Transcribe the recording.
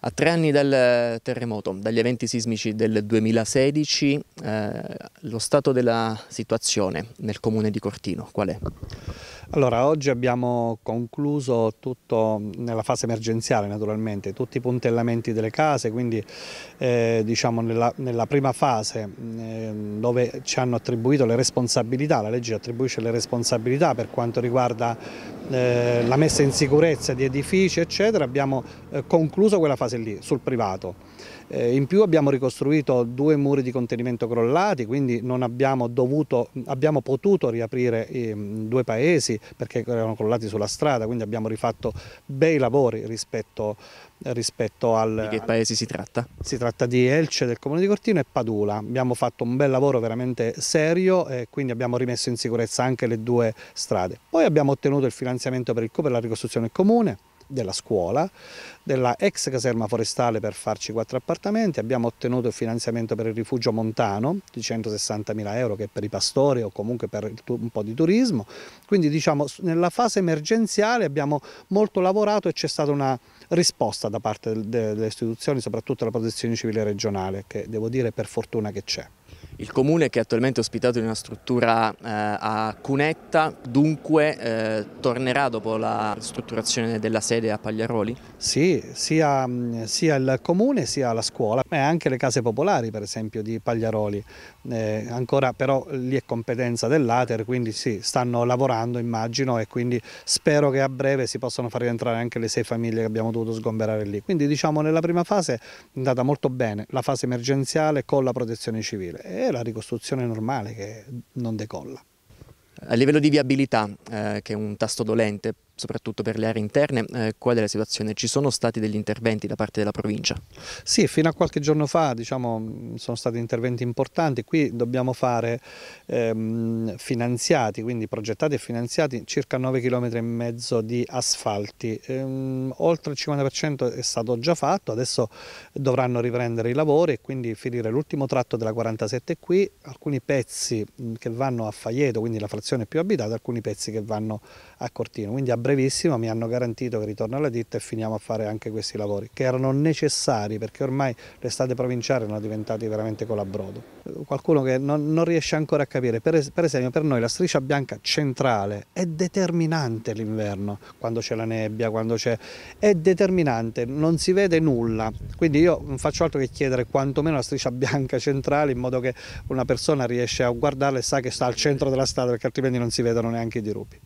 A tre anni dal eh, terremoto, dagli eventi sismici del 2016, eh, lo stato della situazione nel comune di Cortino qual è? Allora, oggi abbiamo concluso tutto nella fase emergenziale naturalmente, tutti i puntellamenti delle case, quindi eh, diciamo nella, nella, prima fase eh, dove ci hanno attribuito le responsabilità, la legge attribuisce le responsabilità per quanto riguarda eh, la messa in sicurezza di edifici eccetera, abbiamo eh, concluso quella fase lì sul privato. Eh, in più abbiamo ricostruito due muri di contenimento crollati, quindi non abbiamo, dovuto, abbiamo, potuto riaprire i, ehm, due paesi perché erano crollati sulla strada, quindi abbiamo rifatto bei lavori rispetto, rispetto al... Di che paesi si tratta? Si tratta di Elce del Comune di Cortino e Padula. Abbiamo fatto un bel lavoro veramente serio e quindi abbiamo rimesso in sicurezza anche le due strade. Poi abbiamo ottenuto il finanziamento finanziamento per, il, per la ricostruzione comune, della scuola, della ex caserma forestale per farci quattro appartamenti, abbiamo ottenuto il finanziamento per il rifugio montano di 160 mila euro che è per i pastori o comunque per un po' di turismo, quindi diciamo nella fase emergenziale abbiamo molto lavorato e c'è stata una risposta da parte delle istituzioni, soprattutto la protezione civile regionale che devo dire per fortuna che c'è. Il comune che è attualmente ospitato in una struttura eh, a Cunetta, dunque eh, tornerà dopo la strutturazione della sede a Pagliaroli? Sì, sia, mm, sia, il comune sia la scuola, e anche le case popolari per esempio di Pagliaroli. Eh, ancora però lì è competenza dell'Ater, quindi sì, stanno lavorando immagino e quindi spero che a breve si possano far rientrare anche le sei famiglie che abbiamo dovuto sgomberare lì. Quindi diciamo nella prima fase è andata molto bene la fase emergenziale con la protezione civile è la ricostruzione normale che non decolla. A livello di viabilità, eh, che è un tasto dolente soprattutto per le aree interne, eh, qual è la situazione? Ci sono stati degli interventi da parte della provincia? Sì, fino a qualche giorno fa diciamo, sono stati interventi importanti, qui dobbiamo fare ehm, finanziati, quindi progettati e finanziati circa 9 km e mezzo di asfalti, ehm, oltre il 50% è stato già fatto, adesso dovranno riprendere i lavori e quindi finire l'ultimo tratto della 47 qui, alcuni pezzi mm, che vanno a Faieto, quindi la frazione più abitata, alcuni pezzi che vanno a Cortino, quindi a brevissimo mi hanno garantito che ritorno alla ditta e finiamo a fare anche questi lavori, che erano necessari perché ormai l'estate provinciale erano diventati veramente colabrodo. Qualcuno che non, non riesce ancora a capire, per, per esempio per noi la striscia bianca centrale è determinante l'inverno, quando c'è la nebbia, quando c'è... è determinante, non si vede nulla, quindi io non faccio altro che chiedere quantomeno la striscia bianca centrale in modo che una persona riesce a guardarla e sa che sta al centro della strada perché altrimenti non si vedono neanche i dirupi.